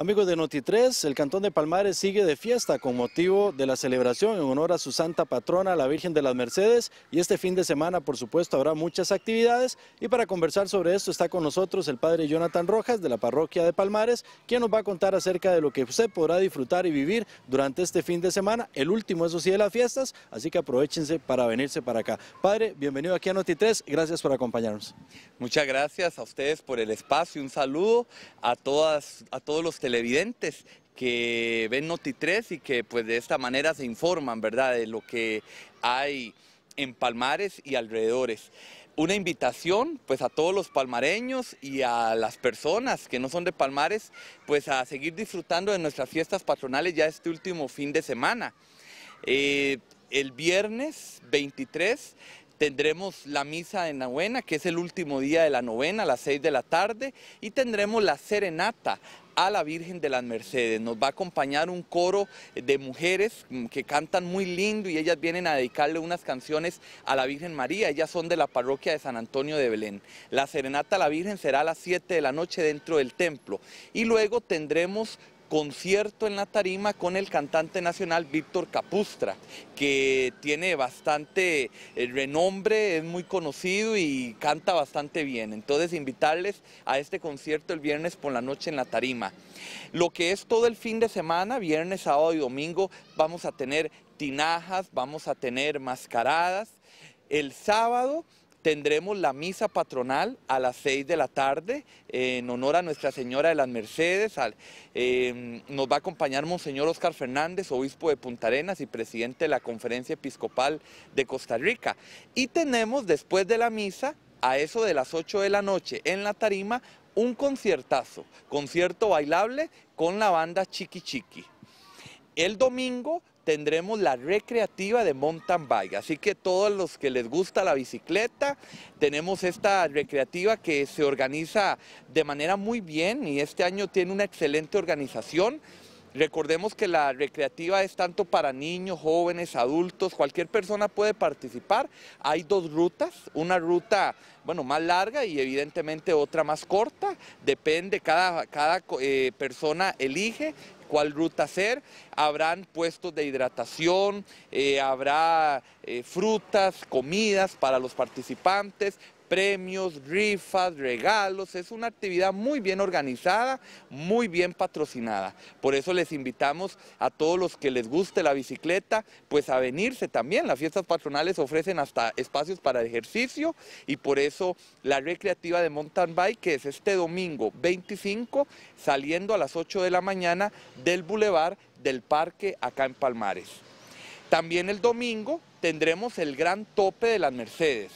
Amigos de Noti3, el Cantón de Palmares sigue de fiesta con motivo de la celebración en honor a su santa patrona, la Virgen de las Mercedes, y este fin de semana, por supuesto, habrá muchas actividades. Y para conversar sobre esto está con nosotros el padre Jonathan Rojas de la parroquia de Palmares, quien nos va a contar acerca de lo que usted podrá disfrutar y vivir durante este fin de semana, el último, eso sí, de las fiestas, así que aprovechense para venirse para acá. Padre, bienvenido aquí a Noti3, gracias por acompañarnos. Muchas gracias a ustedes por el espacio, un saludo a, todas, a todos los televidentes televidentes que ven Noti3 y que pues de esta manera se informan, ¿verdad?, de lo que hay en Palmares y alrededores. Una invitación pues a todos los palmareños y a las personas que no son de Palmares pues a seguir disfrutando de nuestras fiestas patronales ya este último fin de semana. Eh, el viernes 23 Tendremos la misa de novena, que es el último día de la novena, a las 6 de la tarde, y tendremos la serenata a la Virgen de las Mercedes. Nos va a acompañar un coro de mujeres mm, que cantan muy lindo y ellas vienen a dedicarle unas canciones a la Virgen María. Ellas son de la parroquia de San Antonio de Belén. La serenata a la Virgen será a las 7 de la noche dentro del templo y luego tendremos concierto en la tarima con el cantante nacional Víctor Capustra, que tiene bastante eh, renombre, es muy conocido y canta bastante bien. Entonces invitarles a este concierto el viernes por la noche en la tarima. Lo que es todo el fin de semana, viernes, sábado y domingo, vamos a tener tinajas, vamos a tener mascaradas. El sábado Tendremos la misa patronal a las 6 de la tarde en honor a Nuestra Señora de las Mercedes. Em, nos va a acompañar Monseñor Oscar Fernández, obispo de Punta Arenas y presidente de la Conferencia Episcopal de Costa Rica. Y tenemos después de la misa, a eso de las 8 de la noche en la tarima, un conciertazo, concierto bailable con la banda Chiqui Chiqui. El domingo tendremos la recreativa de mountain bike. Así que todos los que les gusta la bicicleta, tenemos esta recreativa que se organiza de manera muy bien y este año tiene una excelente organización. Recordemos que la recreativa es tanto para niños, jóvenes, adultos, cualquier persona puede participar. Hay dos rutas, una ruta bueno, más larga y evidentemente otra más corta, depende, cada, cada eh, persona elige cuál ruta hacer. Habrán puestos de hidratación, eh, habrá eh, frutas, comidas para los participantes, premios, rifas, regalos. Es una actividad muy bien organizada, muy bien patrocinada. Por eso les invitamos a todos los que les guste la bicicleta, pues a venirse también. Las fiestas patronales ofrecen hasta espacios para ejercicio y por eso la recreativa de mountain bike, que es este domingo 25, saliendo a las 8 de la mañana del Boulevard del Parque acá en Palmares. También el domingo tendremos el gran tope de las Mercedes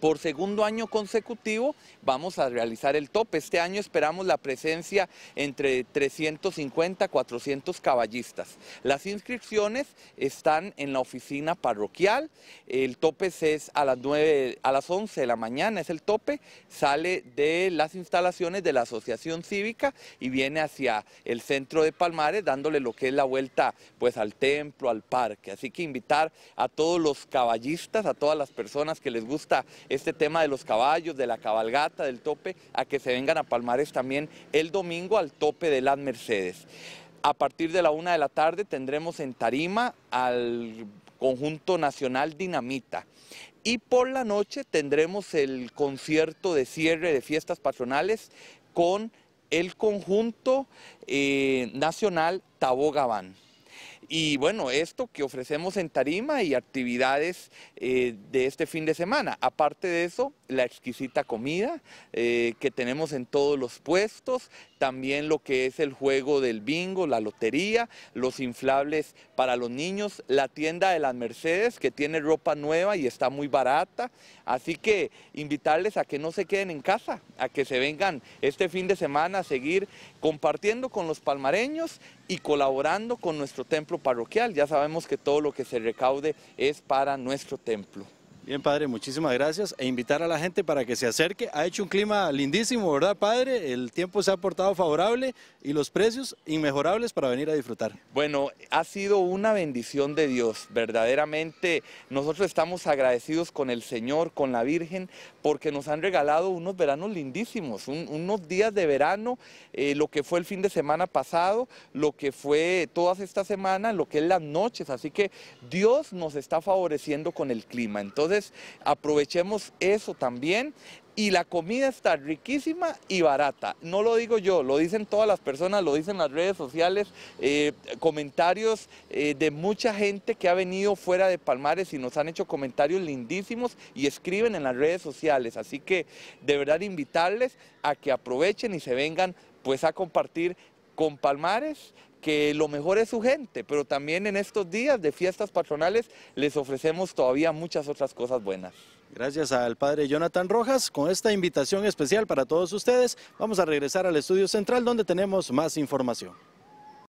por segundo año consecutivo vamos a realizar el tope. Este año esperamos la presencia entre 350 a 400 caballistas. Las inscripciones están en la oficina parroquial. El tope es a las 9, a las 11 de la mañana, es el tope. Sale de las instalaciones de la Asociación Cívica y viene hacia el centro de Palmares dándole lo que es la vuelta pues al templo, al parque. Así que invitar a todos los caballistas, a todas las personas que les gusta este tema de los caballos, de la cabalgata, del tope, a que se vengan a Palmares también el domingo al tope de las Mercedes. A partir de la una de la tarde tendremos en Tarima al conjunto nacional Dinamita. Y por la noche tendremos el concierto de cierre de fiestas patronales con el conjunto eh, nacional nacional Gabán. Y bueno, esto que ofrecemos en tarima y actividades eh, de este fin de semana. Aparte de eso, la exquisita comida eh, que tenemos en todos los puestos, también lo que es el juego del bingo, la lotería, los inflables para los niños, la tienda de las Mercedes que tiene ropa nueva y está muy barata. Así que invitarles a que no se queden en casa, a que se vengan este fin de semana a seguir compartiendo con los palmareños y colaborando con nuestro templo parroquial. Ya sabemos que todo lo que se recaude es para nuestro templo. Bien, padre, muchísimas gracias. E invitar a la gente para que se acerque. Ha hecho un clima lindísimo, ¿verdad, padre? El tiempo se ha portado favorable y los precios inmejorables para venir a disfrutar. Bueno, ha sido una bendición de Dios. Verdaderamente, nosotros estamos agradecidos con el Señor, con la Virgen, porque nos han regalado unos veranos lindísimos, unos días de verano, eh, lo que fue el fin de semana pasado, lo que fue todas estas semanas, lo que es las noches. Así que Dios nos está favoreciendo con el clima. Entonces, aprovechemos eso también y la comida está riquísima y barata. No lo digo yo, lo dicen todas las personas, lo dicen las redes sociales, eh, comentarios eh, de mucha gente que ha venido fuera de Palmares y nos han hecho comentarios lindísimos y escriben en las redes sociales. Así que de verdad invitarles a que aprovechen y se vengan pues a compartir con Palmares, que lo mejor es su gente, pero también en estos días de fiestas patronales les ofrecemos todavía muchas otras cosas buenas. Gracias al padre Jonathan Rojas. Con esta invitación especial para todos ustedes, vamos a regresar al estudio central donde tenemos más información.